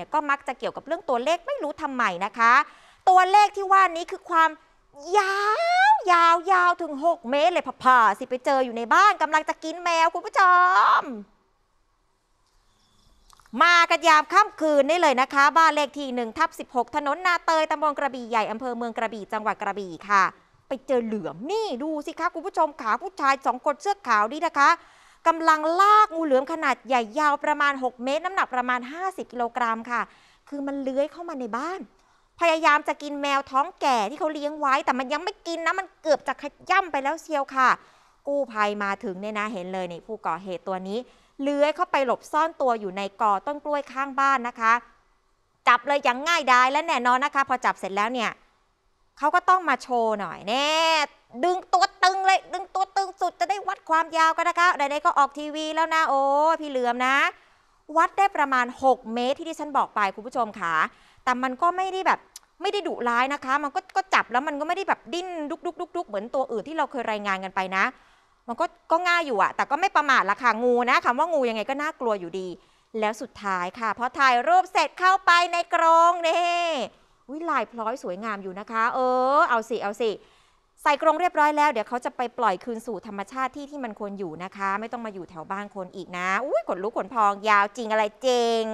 เนี่ยก็มักจะเกี่ยวกับเรื่องตัวเลขไม่รู้ทำไมนะคะ ตัวเลขที่ว่านี้คือความยาว ยาวยาวถึง 6 เมตรเลยผ่าๆสิไปเจออยู่ในบ้านกำลังจะกินแมว คุณผู้ชม มากันยามค่ำคืนนี่เลยนะคะ บ้านเลขที่1ทับ16 ถนนนาเตยตำบลกระบี่ใหญ่อำเภอเมืองกระบี่จังหวัดกระบี่ค่ะ ไปเจอเหลือมนี่ดูสิคะคุณผู้ชมขาผู้ชายสองคนเสื้อขาวนี่นะคะกำลังลากงูเหลือมขนาดใหญ่ ยาวประมาณ 6 เมตร น้ำหนักประมาณ 50กิโลกรัมค่ะ คือมันเลื้อยเข้ามาในบ้าน พยายามจะกินแมวท้องแก่ที่เขาเลี้ยงไว้ แต่มันยังไม่กินนะ มันเกือบจะขย่ำไปแล้วเชียวค่ะ กู้ภัยมาถึงเนี่ยนะเห็นเลยนี่ผู้ก่อเหตุตัวนี้ เลื้อยเข้าไปหลบซ่อนตัวอยู่ในกอต้นกล้วยข้างบ้านนะคะ จับเลยอย่างง่ายดายและแน่นอนนะคะ พอจับเสร็จแล้วเนี่ยเขาก็ต้องมาโชว์หน่อยแน่ดึงตัวตึงความยาวก็นะคะไหนๆก็ออกทีวีแล้วนะโอ้พี่เหลือมนะ วัดได้ประมาณ 6 เมตรที่ที่ฉันบอกไป คุณผู้ชมค่ะแต่มันก็ไม่ได้แบบไม่ได้ดุร้ายนะคะ มันก็ก็จับแล้วมันก็ไม่ได้แบบดิ้นดุกดุกดุกดุกเหมือนตัวอื่นที่เราเคยรายงานกันไปนะ มันก็ก็ง่ายอยู่อะแต่ก็ไม่ประมาทละค่ะงูนะคำว่างูยังไงก็น่ากลัวอยู่ดี แล้วสุดท้ายค่ะพอถ่ายรูปเสร็จเข้าไปในกรงนี่วิลายพลอยสวยงามอยู่นะคะ เออเอาสิเอาสิใส่กรงเรียบร้อยแล้วเดี๋ยวเขาจะไปปล่อยคืนสู่ธรรมชาติที่ที่มันควรอยู่นะคะ ไม่ต้องมาอยู่แถวบ้านคนอีกนะอุ้ยขนลุกขนพองยาวจริงอะไรจริง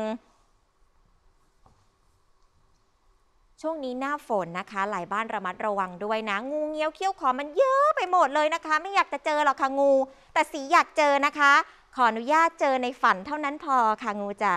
ช่วงนี้หน้าฝนนะคะ หลายบ้านระมัดระวังด้วยนะงูเงี้ยวเขี้ยวขอมันเยอะไปหมดเลยนะคะ ไม่อยากจะเจอหรอกค่ะงู แต่สีอยากเจอนะคะ ขออนุญาตเจอในฝันเท่านั้นพอค่ะงูจ๋า